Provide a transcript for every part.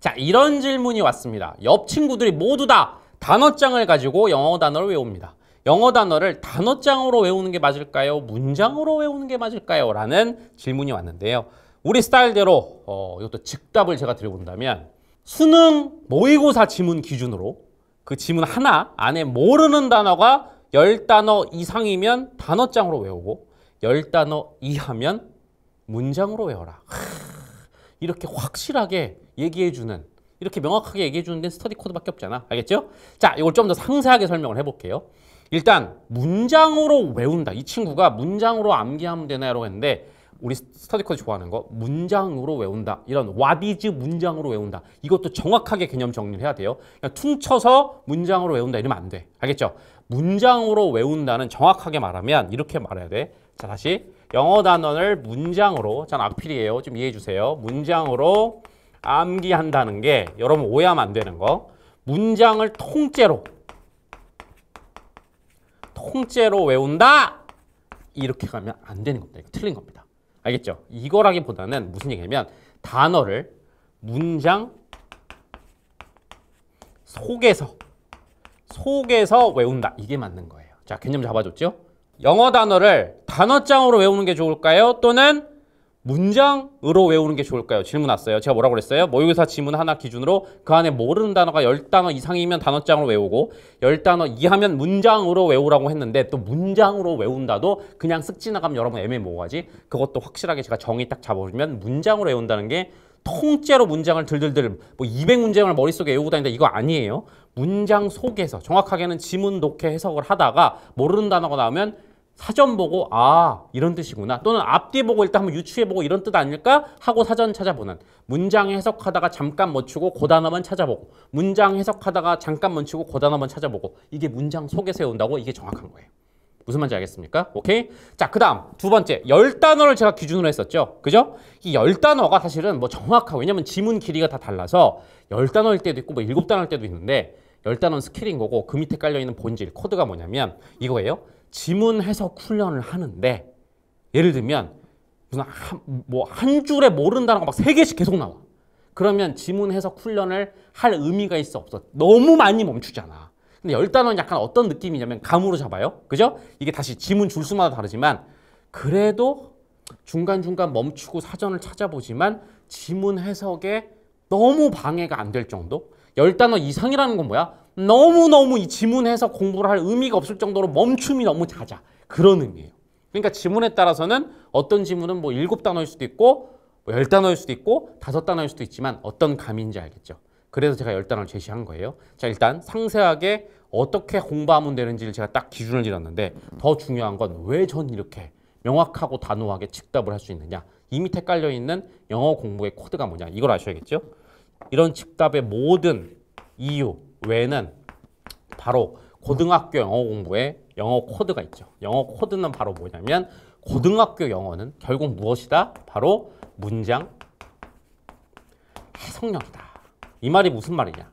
자, 이런 질문이 왔습니다. 옆 친구들이 모두 다 단어장을 가지고 영어 단어를 외웁니다. 영어 단어를 단어장으로 외우는 게 맞을까요? 문장으로 외우는 게 맞을까요? 라는 질문이 왔는데요. 우리 스타일대로 어, 이것도 즉답을 제가 드려본다면 수능 모의고사 지문 기준으로 그 지문 하나 안에 모르는 단어가 열단어 이상이면 단어장으로 외우고 열단어 이하면 문장으로 외워라. 이렇게 확실하게 얘기해주는 이렇게 명확하게 얘기해주는 데는 스터디 코드밖에 없잖아. 알겠죠? 자, 이걸 좀 더 상세하게 설명을 해볼게요. 일단 문장으로 외운다. 이 친구가 문장으로 암기하면 되나요?라고 했는데 우리 스터디 코드 좋아하는 거 문장으로 외운다. 이런 와디즈 문장으로 외운다. 이것도 정확하게 개념 정리를 해야 돼요. 그냥 퉁쳐서 문장으로 외운다 이러면 안 돼. 알겠죠? 문장으로 외운다는 정확하게 말하면 이렇게 말해야 돼. 자, 다시 영어 단어를 문장으로 전 악필이에요. 좀 이해해 주세요. 문장으로 암기한다는 게 여러분 오해하면 안 되는 거. 문장을 통째로 통째로 외운다. 이렇게 가면 안 되는 겁니다. 이거 틀린 겁니다. 알겠죠? 이거라기보다는 무슨 얘기냐면 단어를 문장 속에서 속에서 외운다. 이게 맞는 거예요. 자, 개념 잡아줬죠? 영어 단어를 단어장으로 외우는 게 좋을까요? 또는 문장으로 외우는 게 좋을까요? 질문 왔어요. 제가 뭐라고 그랬어요? 모의고사 지문 하나 기준으로 그 안에 모르는 단어가 열단어 이상이면 단어장으로 외우고 열단어 이하면 문장으로 외우라고 했는데 또 문장으로 외운다도 그냥 쓱 지나가면 여러분 애매모호하지? 뭐 그것도 확실하게 제가 정의 딱 잡아주면 문장으로 외운다는 게 통째로 문장을 들들들 뭐 200문장을 머릿속에 외우고 다닌다 이거 아니에요. 문장 속에서 정확하게는 지문 독해 해석을 하다가 모르는 단어가 나오면 사전 보고 아 이런 뜻이구나 또는 앞뒤 보고 일단 한번 유추해보고 이런 뜻 아닐까 하고 사전 찾아보는 문장 해석하다가 잠깐 멈추고 고그 단어만 찾아보고 문장 해석하다가 잠깐 멈추고 고그 단어만 찾아보고 이게 문장 속에 세운다고 이게 정확한 거예요 무슨 말인지 알겠습니까? 오케이 자그 다음 두 번째 열단어를 제가 기준으로 했었죠 그죠? 이 열단어가 사실은 뭐 정확하고 왜냐면 지문 길이가 다 달라서 열단어일 때도 있고 뭐 일곱 단어일 때도 있는데 열단어는 스킬인 거고 그 밑에 깔려있는 본질 코드가 뭐냐면 이거예요 지문 해석 훈련을 하는데 예를 들면 무슨 한, 뭐 한 줄에 모른다는거 막 세 개씩 계속 나와. 그러면 지문 해석 훈련을 할 의미가 있어 없어. 너무 많이 멈추잖아. 근데 열단어는 약간 어떤 느낌이냐면 감으로 잡아요. 그죠? 이게 다시 지문 줄수마다 다르지만 그래도 중간중간 멈추고 사전을 찾아보지만 지문 해석에 너무 방해가 안 될 정도? 열단어 이상이라는 건 뭐야? 너무너무 이 지문해서 공부를 할 의미가 없을 정도로 멈춤이 너무 잦아. 그런 의미예요. 그러니까 지문에 따라서는 어떤 지문은 뭐 일곱 단어일 수도 있고 뭐 열단어일 수도 있고 다섯 단어일 수도 있지만 어떤 감인지 알겠죠. 그래서 제가 열단어를 제시한 거예요. 자 일단 상세하게 어떻게 공부하면 되는지를 제가 딱 기준을 드렸는데 더 중요한 건 왜 전 이렇게 명확하고 단호하게 즉답을 할 수 있느냐 이미헷갈려 있는 영어 공부의 코드가 뭐냐 이걸 아셔야겠죠. 이런 즉답의 모든 이유 외에는 바로 고등학교 영어 공부에 영어 코드가 있죠. 영어 코드는 바로 뭐냐면 고등학교 영어는 결국 무엇이다? 바로 문장 해석력이다. 이 말이 무슨 말이냐?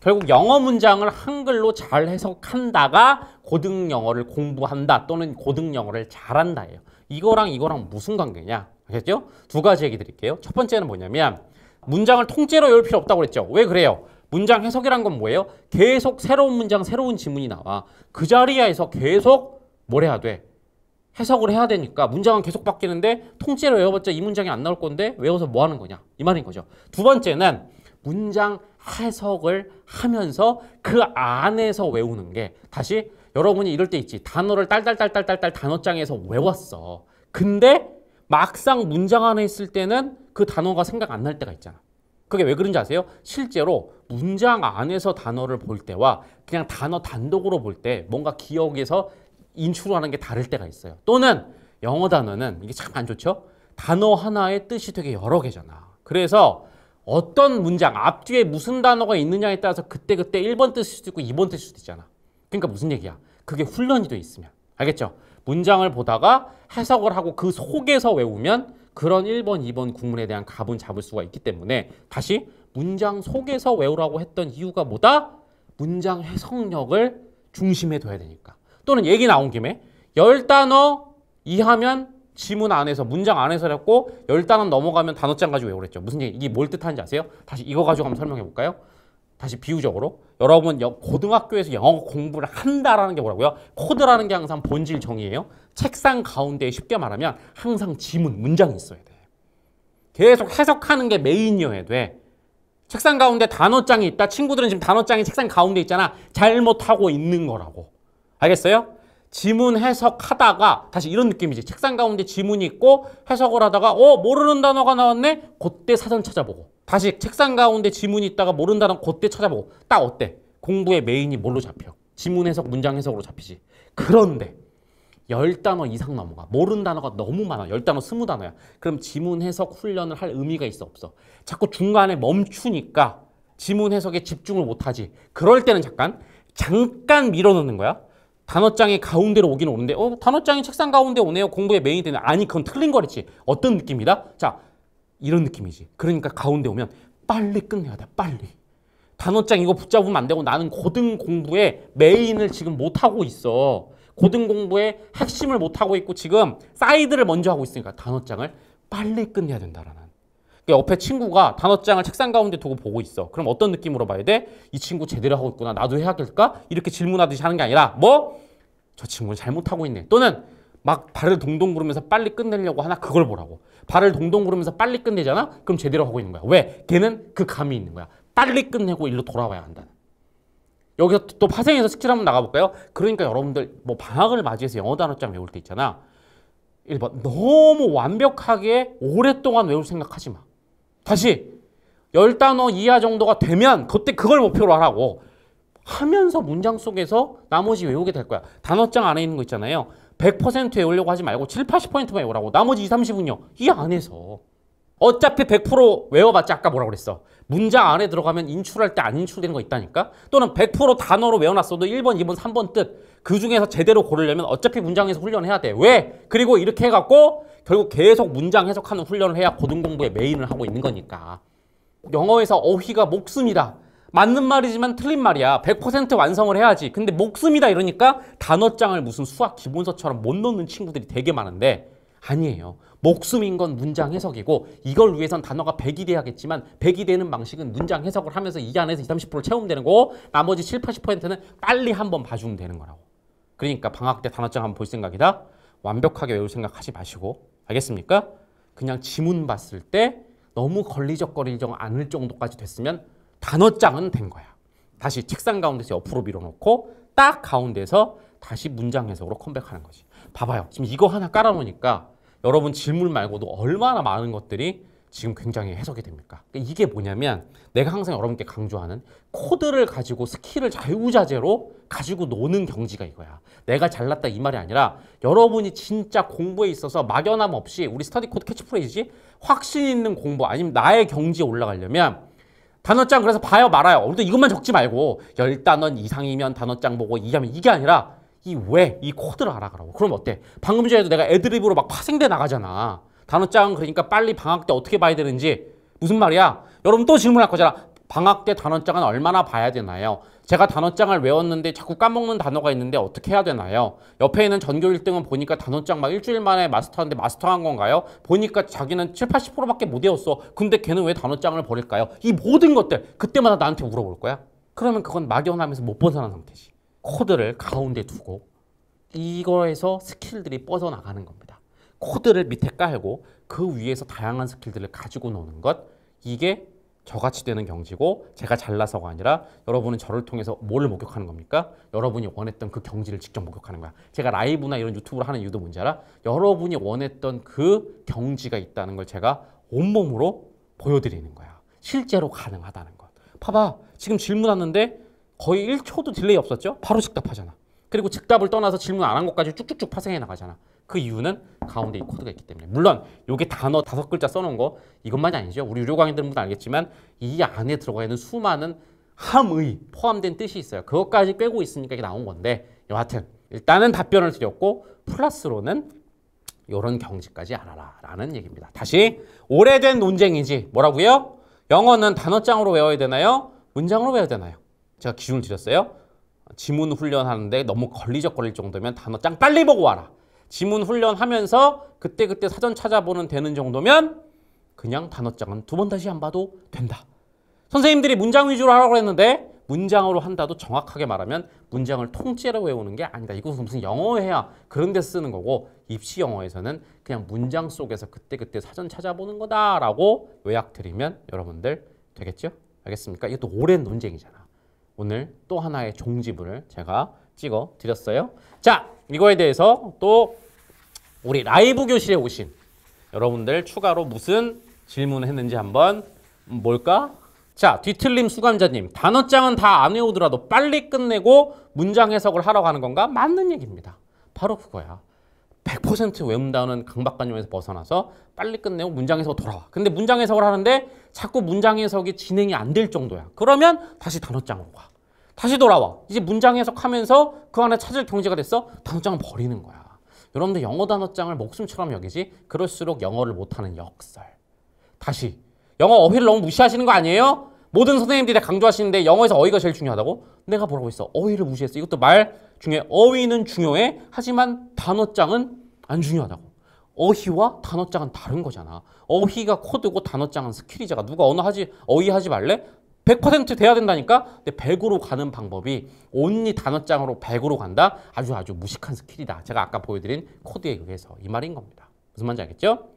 결국 영어 문장을 한글로 잘 해석한다가 고등 영어를 공부한다 또는 고등 영어를 잘한다예요. 이거랑 이거랑 무슨 관계냐? 알겠죠? 두 가지 얘기 드릴게요. 첫 번째는 뭐냐면 문장을 통째로 외울 필요 없다고 그랬죠. 왜 그래요? 문장 해석이란 건 뭐예요? 계속 새로운 문장, 새로운 지문이 나와. 그 자리에서 계속 뭘 해야 돼? 해석을 해야 되니까 문장은 계속 바뀌는데 통째로 외워봤자 이 문장이 안 나올 건데 외워서 뭐 하는 거냐? 이 말인 거죠. 두 번째는 문장 해석을 하면서 그 안에서 외우는 게 다시 여러분이 이럴 때 있지. 단어를 딸딸딸딸딸딸 단어장에서 외웠어. 근데 막상 문장 안에 있을 때는 그 단어가 생각 안 날 때가 있잖아. 그게 왜 그런지 아세요? 실제로 문장 안에서 단어를 볼 때와 그냥 단어 단독으로 볼 때 뭔가 기억에서 인출하는 게 다를 때가 있어요. 또는 영어 단어는 이게 참 안 좋죠? 단어 하나의 뜻이 되게 여러 개잖아. 그래서 어떤 문장 앞뒤에 무슨 단어가 있느냐에 따라서 그때그때 그때 1번 뜻일 수도 있고 2번 뜻일 수도 있잖아. 그러니까 무슨 얘기야? 그게 훈련이 돼 있으면. 알겠죠? 문장을 보다가 해석을 하고 그 속에서 외우면 그런 1번, 2번 국문에 대한 갑은 잡을 수가 있기 때문에 다시 문장 속에서 외우라고 했던 이유가 뭐다? 문장 해석력을 중심에 둬야 되니까. 또는 얘기 나온 김에 열단어 이하면 지문 안에서 문장 안에서 했고 열단어 넘어가면 단어장 가지고 외우랬죠. 무슨 얘기 이게 뭘 뜻하는지 아세요? 다시 이거 가지고 한번 설명해 볼까요? 다시 비유적으로 여러분 고등학교에서 영어 공부를 한다라는 게 뭐라고요? 코드라는 게 항상 본질 정의예요. 책상 가운데 쉽게 말하면 항상 지문, 문장이 있어야 돼. 계속 해석하는 게 메인이어야 돼. 책상 가운데 단어장이 있다. 친구들은 지금 단어장이 책상 가운데 있잖아. 잘못하고 있는 거라고. 알겠어요? 지문 해석하다가 다시 이런 느낌이지. 책상 가운데 지문이 있고 해석을 하다가 어 모르는 단어가 나왔네. 그때 사전 찾아보고 다시 책상 가운데 지문이 있다가 모르는 단어 그때 찾아보고 딱 어때? 공부의 메인이 뭘로 잡혀? 지문 해석, 문장 해석으로 잡히지. 그런데 열단어 이상 넘어가. 모르는 단어가 너무 많아. 열단어 스무 단어야 그럼 지문 해석 훈련을 할 의미가 있어 없어. 자꾸 중간에 멈추니까 지문 해석에 집중을 못 하지. 그럴 때는 잠깐 잠깐 밀어넣는 거야. 단어장이 가운데로 오긴 오는데 어 단어장이 책상 가운데 오네요. 공부의 메인이 되는 아니 그건 틀린 거랬지. 어떤 느낌이다? 자, 이런 느낌이지. 그러니까 가운데 오면 빨리 끝내야 돼. 빨리. 단어장 이거 붙잡으면 안 되고 나는 고등 공부에 메인을 지금 못하고 있어. 고등 공부에 핵심을 못 하고 있고 지금 사이드를 먼저 하고 있으니까 단어장을 빨리 끝내야 된다라는. 그 옆에 친구가 단어장을 책상 가운데 두고 보고 있어. 그럼 어떤 느낌으로 봐야 돼? 이 친구 제대로 하고 있구나. 나도 해야겠까? 이렇게 질문하듯이 하는 게 아니라 뭐? 저 친구는 잘못하고 있네. 또는 막 발을 동동 구르면서 빨리 끝내려고 하나 그걸 보라고. 발을 동동 구르면서 빨리 끝내잖아? 그럼 제대로 하고 있는 거야. 왜? 걔는 그 감이 있는 거야. 빨리 끝내고 일로 돌아와야 한다. 여기서 또 파생해서 스킬 한번 나가볼까요? 그러니까 여러분들 뭐 방학을 맞이해서 영어 단어장 외울 때 있잖아. 1번 너무 완벽하게 오랫동안 외울 생각하지 마. 다시 10단어 이하 정도가 되면 그때 그걸 목표로 하라고. 하면서 문장 속에서 나머지 외우게 될 거야. 단어장 안에 있는 거 있잖아요. 100% 외우려고 하지 말고 7, 80%만 외우라고. 나머지 2 30은요. 이 안에서. 어차피 100%외워봤지 아까 뭐라 고 그랬어. 문장 안에 들어가면 인출할 때 안 인출되는 거 있다니까? 또는 100% 단어로 외워놨어도 1번, 2번, 3번 뜻. 그 중에서 제대로 고르려면 어차피 문장에서 훈련해야 돼. 왜? 그리고 이렇게 해갖고 결국 계속 문장 해석하는 훈련을 해야 고등공부에 메인을 하고 있는 거니까. 영어에서 어휘가 목숨이다. 맞는 말이지만 틀린 말이야. 100% 완성을 해야지. 근데 목숨이다 이러니까 단어장을 무슨 수학 기본서처럼 못 넣는 친구들이 되게 많은데 아니에요. 목숨인 건 문장 해석이고 이걸 위해선 단어가 100이 돼야겠지만 100이 되는 방식은 문장 해석을 하면서 이 안에서 20, 30% 채우면 되는 거고 나머지 7, 80%는 빨리 한번 봐주면 되는 거라고. 그러니까 방학 때 단어장 한번 볼 생각이다. 완벽하게 외울 생각 하지 마시고 알겠습니까? 그냥 지문 봤을 때 너무 걸리적거리지 않을 정도까지 됐으면 단어장은 된 거야. 다시 책상 가운데서 옆으로 밀어놓고 딱 가운데서 다시 문장 해석으로 컴백하는 거지. 봐봐요. 지금 이거 하나 깔아놓으니까 여러분 질문 말고도 얼마나 많은 것들이 지금 굉장히 해석이 됩니까? 그러니까 이게 뭐냐면 내가 항상 여러분께 강조하는 코드를 가지고 스킬을 자유자재로 가지고 노는 경지가 이거야. 내가 잘났다 이 말이 아니라 여러분이 진짜 공부에 있어서 막연함 없이 우리 스터디 코드 캐치프레이지 즈 확신 있는 공부 아니면 나의 경지에 올라가려면 단어장 그래서 봐요 말아요. 아무튼 이것만 적지 말고 열단원 이상이면 단어장 보고 이하면 이게 아니라 이 왜, 이 코드를 알아가라고. 그럼 어때? 방금 전에도 내가 애드립으로 막 파생돼 나가잖아. 단어장 그러니까 빨리 방학 때 어떻게 봐야 되는지 무슨 말이야? 여러분 또 질문할 거잖아. 방학 때 단어장은 얼마나 봐야 되나요? 제가 단어장을 외웠는데 자꾸 까먹는 단어가 있는데 어떻게 해야 되나요? 옆에 있는 전교 1등은 보니까 단어장 막 일주일 만에 마스터하는데 마스터한 건가요? 보니까 자기는 7, 80%밖에 못 외웠어. 근데 걔는 왜 단어장을 버릴까요? 이 모든 것들 그때마다 나한테 물어볼 거야. 그러면 그건 막연하면서 못 본 사람 상태지. 코드를 가운데 두고 이거에서 스킬들이 뻗어나가는 겁니다. 코드를 밑에 깔고 그 위에서 다양한 스킬들을 가지고 노는 것 이게 저같이 되는 경지고 제가 잘나서가 아니라 여러분은 저를 통해서 뭘 목격하는 겁니까? 여러분이 원했던 그 경지를 직접 목격하는 거야. 제가 라이브나 이런 유튜브를 하는 이유도 뭔지 알아? 여러분이 원했던 그 경지가 있다는 걸 제가 온몸으로 보여드리는 거야. 실제로 가능하다는 것. 봐봐. 지금 질문 왔는데 거의 1초도 딜레이 없었죠? 바로 즉답하잖아. 그리고 즉답을 떠나서 질문 안 한 것까지 쭉쭉쭉 파생해 나가잖아. 그 이유는 가운데 이 코드가 있기 때문에. 물론 요게 단어 다섯 글자 써놓은 거 이것만이 아니죠. 우리 유료 강의들은 분두 알겠지만 이 안에 들어가 있는 수많은 함의 포함된 뜻이 있어요. 그것까지 빼고 있으니까 이게 나온 건데 여하튼 일단은 답변을 드렸고 플러스로는 요런 경지까지 알아라 라는 얘기입니다. 다시 오래된 논쟁이지 뭐라고요? 영어는 단어장으로 외워야 되나요? 문장으로 외워야 되나요? 제가 기준을 드렸어요. 지문 훈련하는데 너무 걸리적거릴 정도면 단어 짱 빨리 보고 와라. 지문 훈련하면서 그때그때 사전 찾아보는 되는 정도면 그냥 단어장은 두 번 다시 안 봐도 된다. 선생님들이 문장 위주로 하라고 했는데 문장으로 한다도 정확하게 말하면 문장을 통째로 외우는 게 아니다. 이것은 무슨 영어해야 그런 데 쓰는 거고 입시 영어에서는 그냥 문장 속에서 그때그때 사전 찾아보는 거다라고 요약드리면 여러분들 되겠죠? 알겠습니까? 이것도 오랜 논쟁이잖아. 오늘 또 하나의 종지부를 제가 찍어 드렸어요. 자, 이거에 대해서 또 우리 라이브 교실에 오신 여러분들 추가로 무슨 질문을 했는지 한번 뭘까? 자, 뒤틀림 수감자님. 단어장은 다 안 외우더라도 빨리 끝내고 문장 해석을 하라고 는 건가? 맞는 얘기입니다. 바로 그거야. 100% 외운다는 강박관념에서 벗어나서 빨리 끝내고 문장 해석 돌아와. 근데 문장 해석을 하는데 자꾸 문장 해석이 진행이 안 될 정도야. 그러면 다시 단어장으로 가. 다시 돌아와. 이제 문장 해석하면서 그 안에 찾을 경제가 됐어? 단어장을 버리는 거야. 여러분들 영어 단어장을 목숨처럼 여기지 그럴수록 영어를 못하는 역설. 다시 영어 어휘를 너무 무시하시는 거 아니에요? 모든 선생님들이 강조하시는데 영어에서 어휘가 제일 중요하다고? 내가 뭐라고 했어? 어휘를 무시했어. 이것도 말중에 어휘는 중요해. 하지만 단어장은 안 중요하다고. 어휘와 단어장은 다른 거잖아. 어휘가 코드고 단어장은 스킬이잖아. 누가 언어 하지 어휘 하지 말래? 100% 돼야 된다니까? 근데 100으로 가는 방법이 온리 단어장으로 100으로 간다? 아주 아주 무식한 스킬이다. 제가 아까 보여드린 코드에 의해서 이 말인 겁니다. 무슨 말인지 알겠죠?